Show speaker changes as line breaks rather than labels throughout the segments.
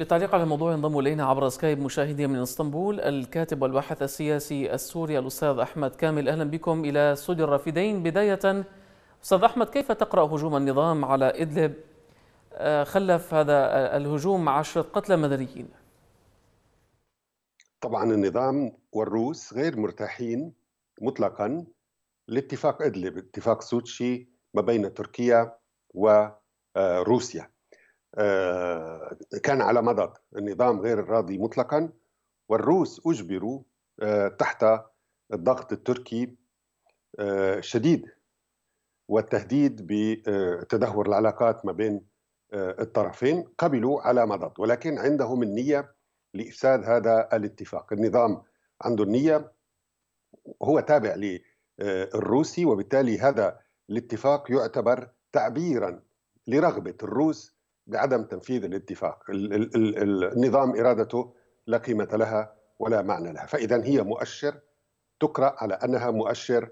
للتعليق على الموضوع ينضم الينا عبر سكايب مشاهدي من اسطنبول الكاتب والباحث السياسي السوري الاستاذ احمد كامل اهلا بكم الى استوديو الرافدين بدايه استاذ احمد كيف تقرا هجوم النظام على ادلب آه، خلف هذا الهجوم عشرة قتلى مدنيين
طبعا النظام والروس غير مرتاحين مطلقا لاتفاق ادلب اتفاق سوتشي ما بين تركيا وروسيا آه، آه، كان على مضض النظام غير الراضي مطلقا والروس أجبروا آه، تحت الضغط التركي الشديد آه، والتهديد بتدهور العلاقات ما بين الطرفين قبلوا على مضض ولكن عندهم النية لإفساد هذا الاتفاق النظام عنده النية هو تابع للروسي وبالتالي هذا الاتفاق يعتبر تعبيرا لرغبة الروس بعدم تنفيذ الاتفاق النظام إرادته لا قيمة لها ولا معنى لها فإذا هي مؤشر تقرأ على أنها مؤشر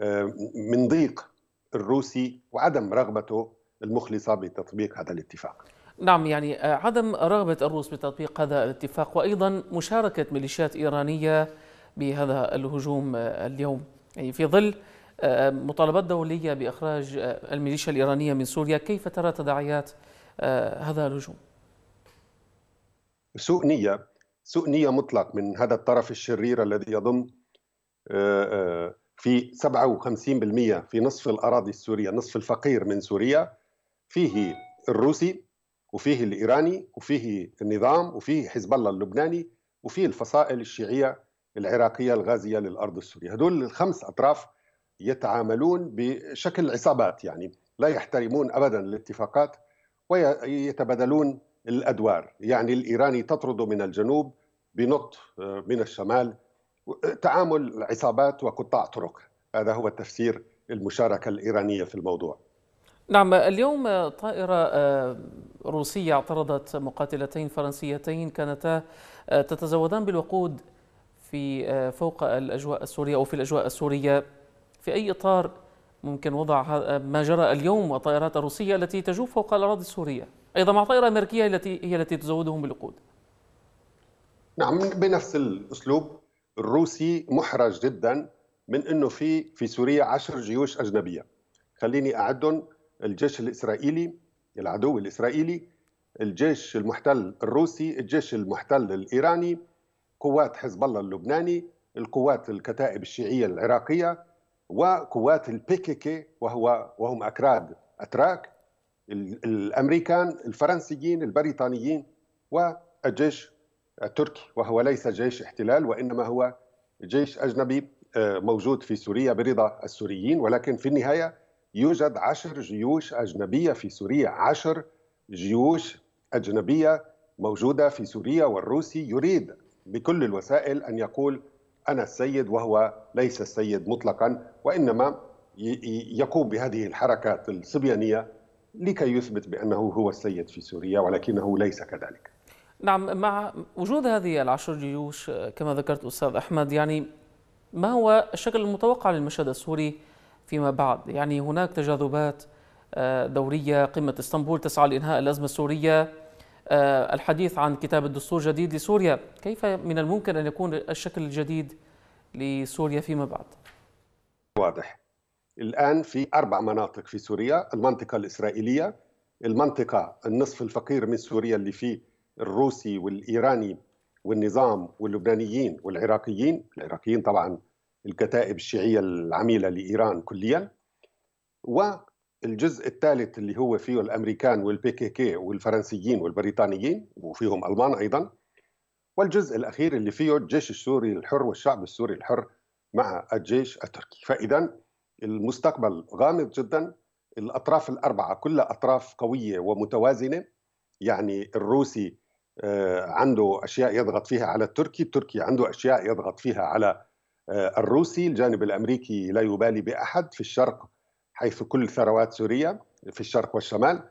آه، من ضيق الروسي وعدم رغبته المخلصة بتطبيق هذا الاتفاق
نعم يعني آه، عدم رغبة الروس بتطبيق هذا الاتفاق وأيضا مشاركة ميليشيات إيرانية بهذا الهجوم آه، اليوم يعني في ظل مطالبات دولية بإخراج الميليشيا الإيرانية من سوريا كيف ترى تداعيات آه، هذا الهجوم
سوء نية سوء نية مطلق من هذا الطرف الشرير الذي يضم آه، آه، في 57% في نصف الأراضي السورية نصف الفقير من سوريا فيه الروسي وفيه الإيراني وفيه النظام وفيه حزب الله اللبناني وفيه الفصائل الشيعية العراقية الغازية للأرض السورية هدول الخمس أطراف يتعاملون بشكل عصابات يعني لا يحترمون أبدا الاتفاقات ويتبادلون الادوار يعني الايراني تطرده من الجنوب بنط آه، من الشمال تعامل عصابات وقطاع طرق هذا هو تفسير المشاركه الايرانيه في الموضوع
نعم اليوم طائرة آه، روسية اعترضت مقاتلتين فرنسيتين كانتا آه، تتزودان بالوقود في فوق الأجواء السورية أو في الأجواء السورية في أي إطار ممكن وضع ما جرى اليوم والطائرات الروسية التي تجوف فوق الأراضي السورية أيضا مع طائرة أمريكية التي هي التي تزودهم بالوقود
نعم بنفس الأسلوب الروسي محرج جدا من أنه في في سوريا عشر جيوش أجنبية خليني أعدهم الجيش الإسرائيلي العدو الإسرائيلي الجيش المحتل الروسي الجيش المحتل الإيراني قوات حزب الله اللبناني القوات الكتائب الشيعية العراقية وقوات البيكيكي وهو وهم اكراد اتراك الامريكان الفرنسيين البريطانيين والجيش التركي وهو ليس جيش احتلال وانما هو جيش اجنبي آه، موجود في سوريا برضا السوريين ولكن في النهايه يوجد عشر جيوش اجنبيه في سوريا عشر جيوش اجنبيه موجوده في سوريا والروسي يريد بكل الوسائل ان يقول أنا السيد وهو ليس السيد مطلقا وإنما يقوم بهذه الحركات الصبيانية لكي يثبت بأنه هو السيد في سوريا ولكنه ليس كذلك
نعم مع وجود هذه العشر جيوش كما ذكرت أستاذ أحمد يعني ما هو الشكل المتوقع للمشهد السوري فيما بعد يعني هناك تجاذبات آه، دورية قمة اسطنبول تسعى لإنهاء الأزمة السورية آه، الحديث عن كتاب الدستور الجديد لسوريا كيف من الممكن أن يكون الشكل الجديد لسوريا فيما بعد
واضح الآن في أربع مناطق في سوريا المنطقة الإسرائيلية المنطقة النصف الفقير من سوريا اللي فيه الروسي والإيراني والنظام واللبنانيين والعراقيين العراقيين طبعا الكتائب الشيعية العميلة لإيران كليا الجزء الثالث اللي هو فيه الامريكان والبي كي كي والفرنسيين والبريطانيين وفيهم المان ايضا والجزء الاخير اللي فيه الجيش السوري الحر والشعب السوري الحر مع الجيش التركي فاذا المستقبل غامض جدا الاطراف الاربعه كلها اطراف قويه ومتوازنه يعني الروسي آه، عنده اشياء يضغط فيها على التركي، التركي عنده اشياء يضغط فيها على آه، الروسي، الجانب الامريكي لا يبالي باحد في الشرق حيث كل ثروات سوريا في الشرق والشمال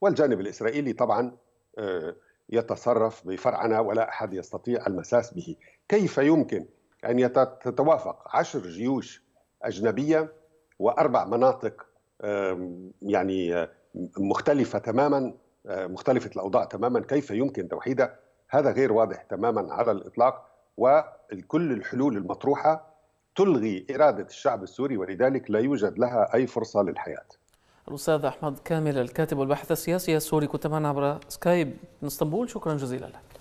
والجانب الإسرائيلي طبعا آه، يتصرف بفرعنة ولا أحد يستطيع المساس به كيف يمكن أن تتوافق عشر جيوش أجنبية وأربع مناطق يعني مختلفة تماما آه، مختلفة الأوضاع تماما كيف يمكن توحيدها هذا غير واضح تماما على الإطلاق وكل الحلول المطروحة تلغي إرادة الشعب السوري ولذلك لا يوجد لها أي فرصة للحياة
الأستاذ أحمد كامل الكاتب والباحث السياسي السوري كنت معنا عبر سكايب من اسطنبول شكرا جزيلا لك